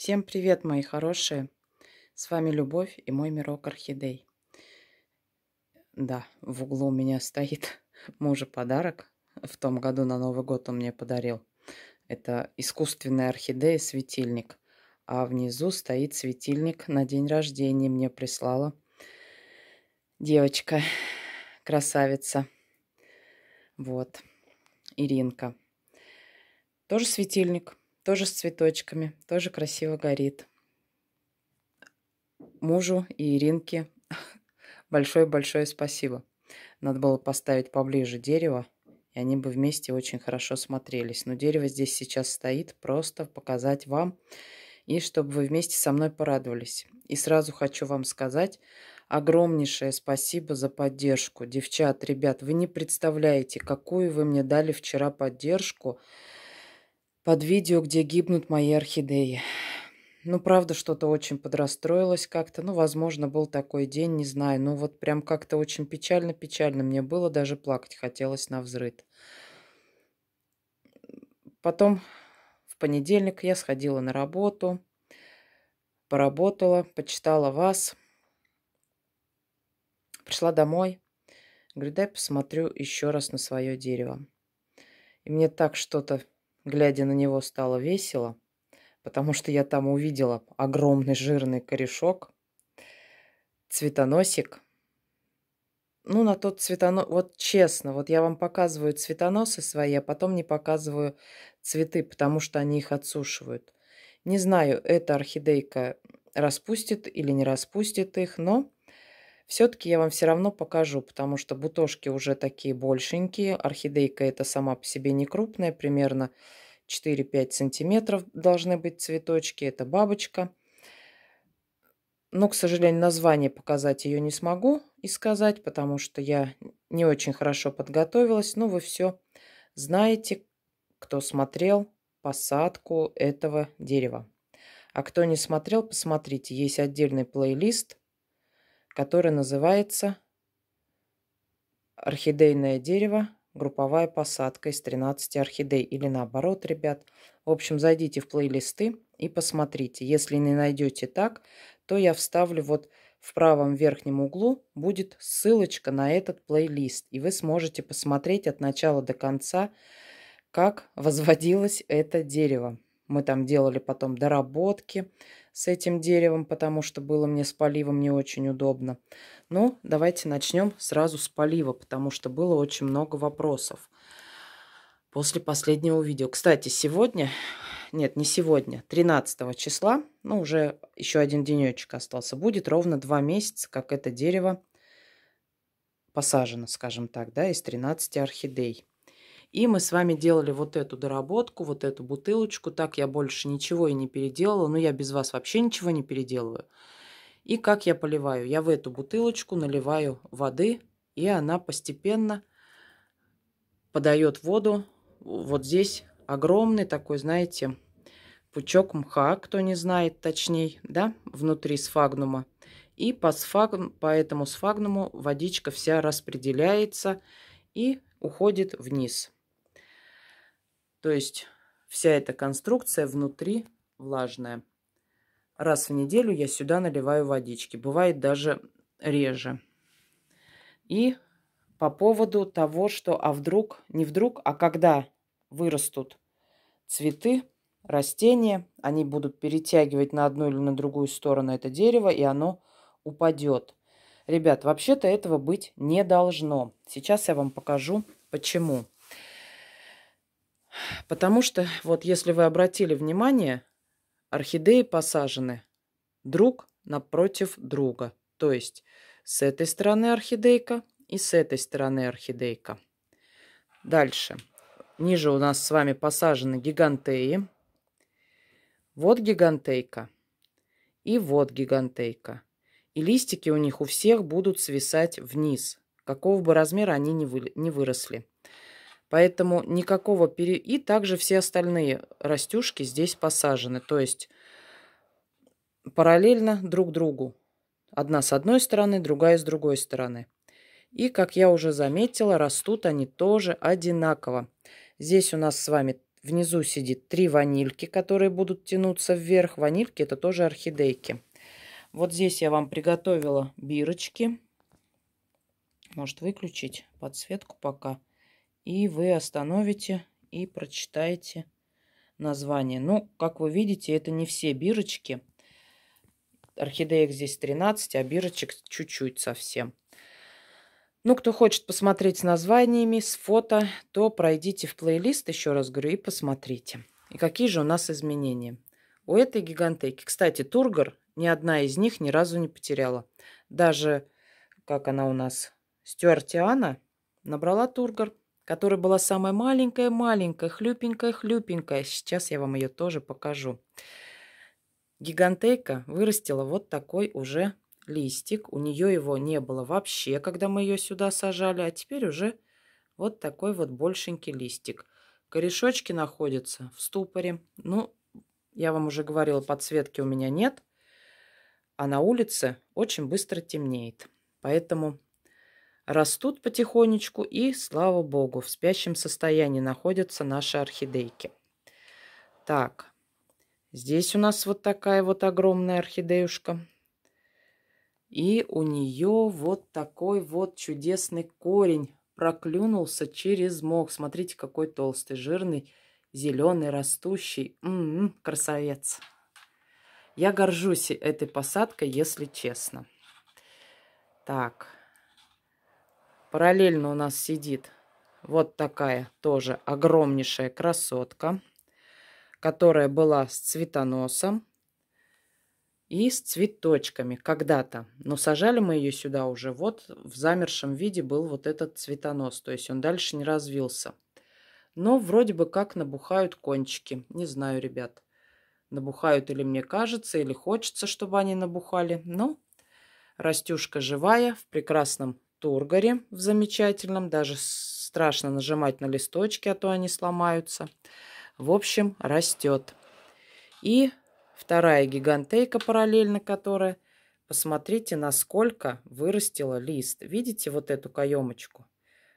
Всем привет, мои хорошие! С вами Любовь и мой мирок орхидей. Да, в углу у меня стоит мужа подарок. В том году на Новый год он мне подарил. Это искусственная орхидея, светильник. А внизу стоит светильник на день рождения. Мне прислала девочка, красавица. Вот, Иринка. Тоже светильник тоже с цветочками, тоже красиво горит. Мужу и Иринке большое-большое спасибо. Надо было поставить поближе дерево, и они бы вместе очень хорошо смотрелись. Но дерево здесь сейчас стоит просто показать вам, и чтобы вы вместе со мной порадовались. И сразу хочу вам сказать огромнейшее спасибо за поддержку. Девчат, ребят, вы не представляете, какую вы мне дали вчера поддержку под видео, где гибнут мои орхидеи. Ну, правда, что-то очень подрастроилась как-то. Ну, возможно, был такой день, не знаю. Ну, вот прям как-то очень печально-печально мне было. Даже плакать хотелось на взрыт. Потом в понедельник я сходила на работу. Поработала, почитала вас. Пришла домой. Говорю, дай посмотрю еще раз на свое дерево. И мне так что-то Глядя на него, стало весело, потому что я там увидела огромный жирный корешок, цветоносик. Ну, на тот цветонос... Вот честно, вот я вам показываю цветоносы свои, а потом не показываю цветы, потому что они их отсушивают. Не знаю, эта орхидейка распустит или не распустит их, но все-таки я вам все равно покажу, потому что бутошки уже такие большенькие. Орхидейка это сама по себе не крупная, примерно 4-5 сантиметров должны быть цветочки. Это бабочка. Но, к сожалению, название показать ее не смогу и сказать, потому что я не очень хорошо подготовилась. Но ну, вы все знаете, кто смотрел посадку этого дерева. А кто не смотрел, посмотрите, есть отдельный плейлист который называется «Орхидейное дерево. Групповая посадка из 13 орхидей» или наоборот, ребят. В общем, зайдите в плейлисты и посмотрите. Если не найдете так, то я вставлю вот в правом верхнем углу будет ссылочка на этот плейлист. И вы сможете посмотреть от начала до конца, как возводилось это дерево. Мы там делали потом доработки, с этим деревом, потому что было мне с поливом не очень удобно. Но ну, давайте начнем сразу с полива, потому что было очень много вопросов после последнего видео. Кстати, сегодня, нет, не сегодня, 13 числа, ну, уже еще один денечек остался, будет ровно два месяца, как это дерево посажено, скажем так, да, из 13 орхидей. И мы с вами делали вот эту доработку, вот эту бутылочку. Так я больше ничего и не переделала. Но ну, я без вас вообще ничего не переделываю. И как я поливаю? Я в эту бутылочку наливаю воды, и она постепенно подает воду. Вот здесь огромный такой, знаете, пучок мха, кто не знает точнее, да, внутри сфагнума. И по, сфагн, по этому сфагнуму водичка вся распределяется и уходит вниз. То есть вся эта конструкция внутри влажная. Раз в неделю я сюда наливаю водички. Бывает даже реже. И по поводу того, что а вдруг, не вдруг, а когда вырастут цветы, растения, они будут перетягивать на одну или на другую сторону это дерево, и оно упадет. Ребят, вообще-то этого быть не должно. Сейчас я вам покажу, почему. Потому что, вот если вы обратили внимание, орхидеи посажены друг напротив друга. То есть с этой стороны орхидейка и с этой стороны орхидейка. Дальше. Ниже у нас с вами посажены гигантеи. Вот гигантейка. И вот гигантейка. И листики у них у всех будут свисать вниз, какого бы размера они не выросли. Поэтому никакого пере... И также все остальные растюшки здесь посажены. То есть параллельно друг другу. Одна с одной стороны, другая с другой стороны. И, как я уже заметила, растут они тоже одинаково. Здесь у нас с вами внизу сидит три ванильки, которые будут тянуться вверх. Ванильки – это тоже орхидейки. Вот здесь я вам приготовила бирочки. Может выключить подсветку пока и вы остановите и прочитаете название. Ну, как вы видите, это не все бирочки. Орхидеек здесь 13, а бирочек чуть-чуть совсем. Ну, кто хочет посмотреть с названиями, с фото, то пройдите в плейлист, еще раз говорю, и посмотрите. И какие же у нас изменения. У этой гигантейки, кстати, Тургор, ни одна из них ни разу не потеряла. Даже, как она у нас, Стюартиана, набрала Тургор которая была самая маленькая-маленькая, хлюпенькая-хлюпенькая. Сейчас я вам ее тоже покажу. Гигантейка вырастила вот такой уже листик. У нее его не было вообще, когда мы ее сюда сажали, а теперь уже вот такой вот большенький листик. Корешочки находятся в ступоре. Ну, я вам уже говорила, подсветки у меня нет, а на улице очень быстро темнеет. Поэтому растут потихонечку и, слава богу, в спящем состоянии находятся наши орхидейки. Так, здесь у нас вот такая вот огромная орхидеюшка. И у нее вот такой вот чудесный корень проклюнулся через мох. Смотрите, какой толстый, жирный, зеленый, растущий. М м-м, -м -м, красавец. Я горжусь этой посадкой, если честно. Так. Параллельно у нас сидит вот такая тоже огромнейшая красотка, которая была с цветоносом и с цветочками когда-то. Но сажали мы ее сюда уже. Вот в замершем виде был вот этот цветонос, то есть он дальше не развился. Но вроде бы как набухают кончики. Не знаю, ребят, набухают или мне кажется, или хочется, чтобы они набухали. Но растюшка живая, в прекрасном Тургоре в замечательном. Даже страшно нажимать на листочки, а то они сломаются. В общем, растет. И вторая гигантейка параллельно которая. Посмотрите, насколько вырастила лист. Видите вот эту каемочку?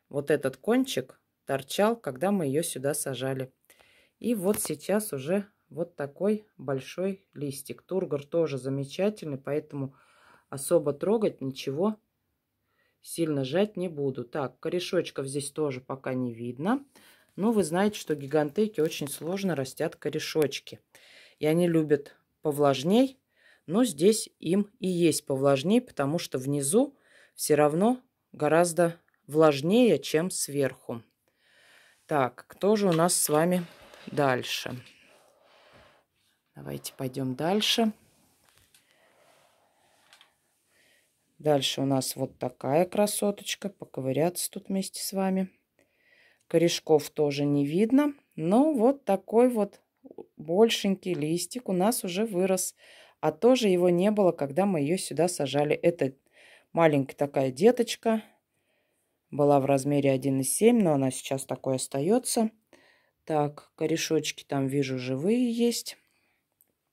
Вот этот кончик торчал, когда мы ее сюда сажали. И вот сейчас уже вот такой большой листик. Тургор тоже замечательный, поэтому особо трогать ничего сильно жать не буду. Так, корешочков здесь тоже пока не видно. Но вы знаете, что гигантеки очень сложно растят корешочки. И они любят повлажней, но здесь им и есть повлажней, потому что внизу все равно гораздо влажнее, чем сверху. Так, кто же у нас с вами дальше? Давайте пойдем дальше. Дальше у нас вот такая красоточка. Поковыряться тут вместе с вами. Корешков тоже не видно. Но вот такой вот большенький листик у нас уже вырос. А тоже его не было, когда мы ее сюда сажали. Это маленькая такая деточка. Была в размере 1,7, но она сейчас такой остается. Так, корешочки там, вижу, живые есть.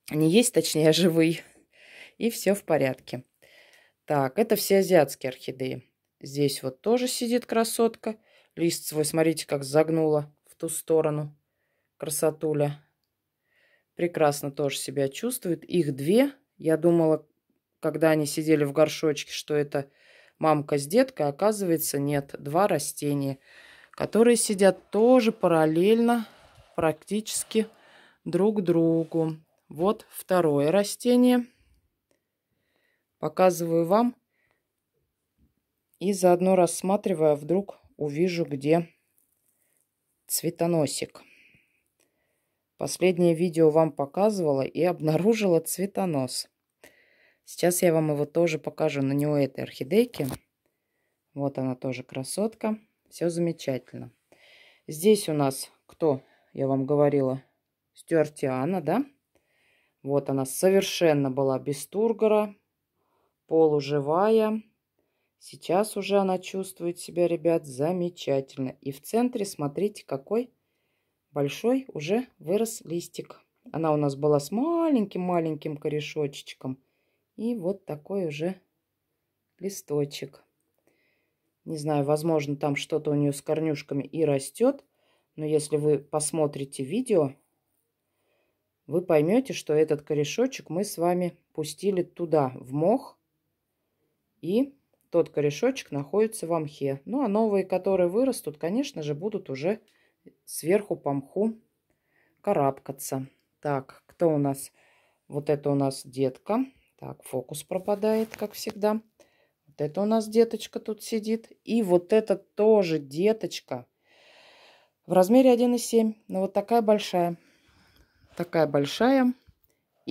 Не есть, точнее, а живые. И все в порядке. Так, это все азиатские орхидеи. Здесь вот тоже сидит красотка. Лист свой, смотрите, как загнула в ту сторону. Красотуля. Прекрасно тоже себя чувствует. Их две. Я думала, когда они сидели в горшочке, что это мамка с деткой. Оказывается, нет. Два растения, которые сидят тоже параллельно практически друг другу. Вот второе растение. Показываю вам и заодно рассматривая, вдруг увижу, где цветоносик. Последнее видео вам показывала и обнаружила цветонос. Сейчас я вам его тоже покажу, на не этой орхидейки. Вот она тоже красотка. Все замечательно. Здесь у нас кто, я вам говорила, Стюартиана, да? Вот она совершенно была без тургора, полуживая. Сейчас уже она чувствует себя, ребят, замечательно. И в центре, смотрите, какой большой уже вырос листик. Она у нас была с маленьким-маленьким корешочком. И вот такой уже листочек. Не знаю, возможно, там что-то у нее с корнюшками и растет. Но если вы посмотрите видео, вы поймете, что этот корешочек мы с вами пустили туда, в мох и тот корешочек находится в мхе. Ну а новые, которые вырастут, конечно же, будут уже сверху по мху карабкаться. Так, кто у нас? Вот это у нас детка. Так, фокус пропадает, как всегда. Вот это у нас деточка тут сидит. И вот это тоже деточка. В размере 1,7. Но ну, вот такая большая. Такая большая.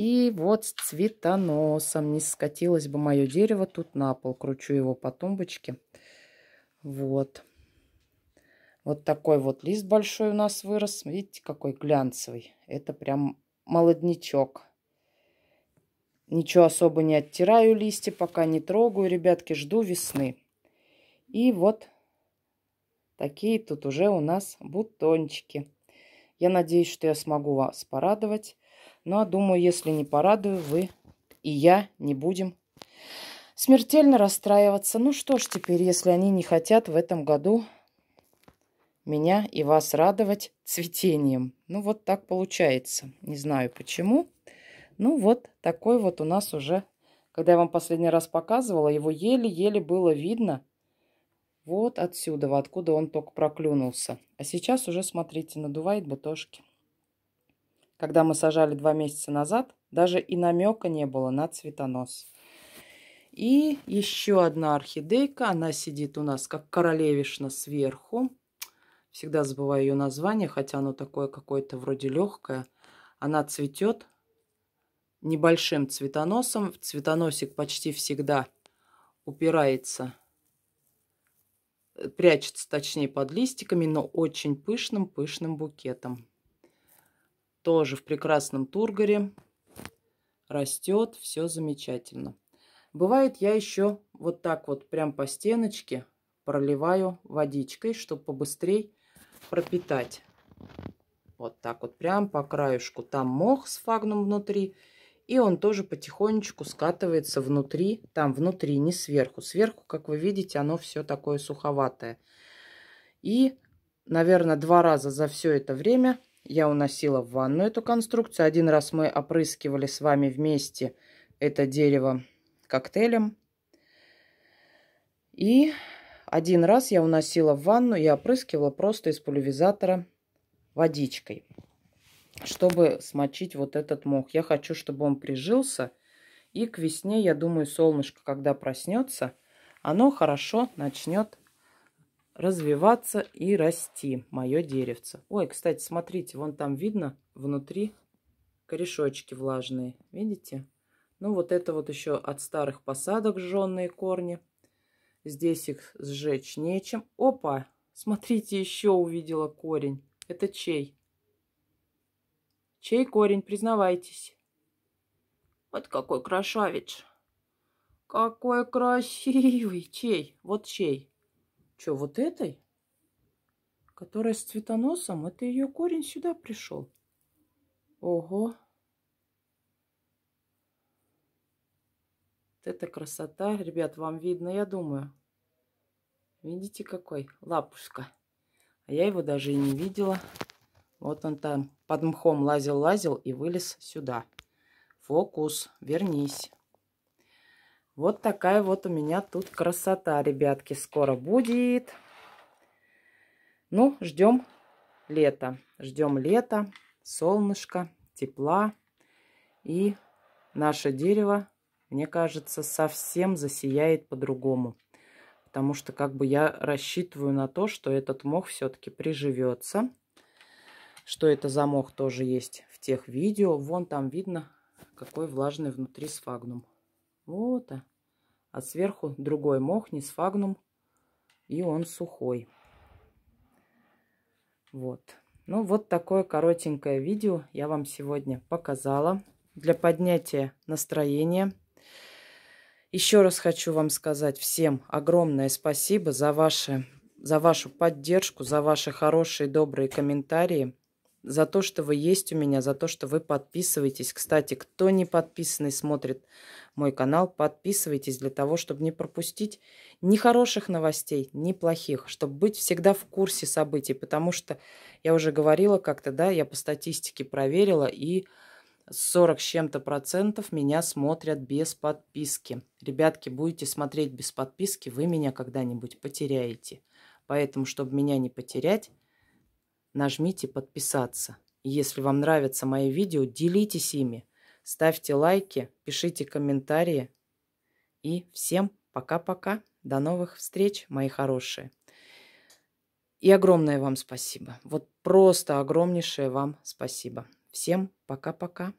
И вот с цветоносом не скатилось бы мое дерево тут на пол. Кручу его по тумбочке. Вот. Вот такой вот лист большой у нас вырос. Видите, какой глянцевый. Это прям молодничок. Ничего особо не оттираю листья, пока не трогаю. Ребятки, жду весны. И вот такие тут уже у нас бутончики. Я надеюсь, что я смогу вас порадовать. Но, думаю, если не порадую, вы и я не будем смертельно расстраиваться. Ну что ж теперь, если они не хотят в этом году меня и вас радовать цветением. Ну вот так получается. Не знаю почему. Ну вот такой вот у нас уже, когда я вам последний раз показывала, его еле-еле было видно. Вот отсюда, откуда он только проклюнулся. А сейчас уже, смотрите, надувает бутошки когда мы сажали два месяца назад, даже и намека не было на цветонос. И еще одна орхидейка. Она сидит у нас как королевишна сверху. Всегда забываю ее название, хотя оно такое какое-то вроде легкое. Она цветет небольшим цветоносом. Цветоносик почти всегда упирается, прячется точнее под листиками, но очень пышным-пышным букетом тоже в прекрасном тургоре Растет, все замечательно. Бывает, я еще вот так вот прям по стеночке проливаю водичкой, чтобы побыстрее пропитать. Вот так вот, прям по краешку. Там мох с фагном внутри. И он тоже потихонечку скатывается внутри, там внутри, не сверху. Сверху, как вы видите, оно все такое суховатое. И, наверное, два раза за все это время я уносила в ванну эту конструкцию. Один раз мы опрыскивали с вами вместе это дерево коктейлем. И один раз я уносила в ванну и опрыскивала просто из пульверизатора водичкой, чтобы смочить вот этот мох. Я хочу, чтобы он прижился. И к весне, я думаю, солнышко, когда проснется, оно хорошо начнет развиваться и расти мое деревце. Ой, кстати, смотрите, вон там видно внутри корешочки влажные, видите? Ну, вот это вот еще от старых посадок жженные корни. Здесь их сжечь нечем. Опа! Смотрите, еще увидела корень. Это чей? Чей корень, признавайтесь. Вот какой красавец. Какой красивый. Чей? Вот чей? Что, вот этой? Которая с цветоносом? Это ее корень сюда пришел. Ого! Вот это красота. Ребят, вам видно, я думаю. Видите, какой? Лапушка. А я его даже и не видела. Вот он там под мхом лазил-лазил и вылез сюда. Фокус, вернись. Вот такая вот у меня тут красота, ребятки, скоро будет. Ну, ждем лета. Ждем лета, солнышко, тепла. И наше дерево, мне кажется, совсем засияет по-другому. Потому что как бы я рассчитываю на то, что этот мох все-таки приживется. Что это за мох тоже есть в тех видео. Вон там видно, какой влажный внутри сфагнум. Вот, а. а сверху другой мох, не сфагнум, и он сухой. Вот. Ну, вот такое коротенькое видео я вам сегодня показала для поднятия настроения. Еще раз хочу вам сказать всем огромное спасибо за, ваши, за вашу поддержку, за ваши хорошие, добрые комментарии за то, что вы есть у меня, за то, что вы подписываетесь. Кстати, кто не подписанный смотрит мой канал, подписывайтесь для того, чтобы не пропустить ни хороших новостей, ни плохих, чтобы быть всегда в курсе событий, потому что я уже говорила как-то, да, я по статистике проверила, и 40 с чем-то процентов меня смотрят без подписки. Ребятки, будете смотреть без подписки, вы меня когда-нибудь потеряете. Поэтому, чтобы меня не потерять, Нажмите «Подписаться». Если вам нравятся мои видео, делитесь ими. Ставьте лайки, пишите комментарии. И всем пока-пока. До новых встреч, мои хорошие. И огромное вам спасибо. Вот просто огромнейшее вам спасибо. Всем пока-пока.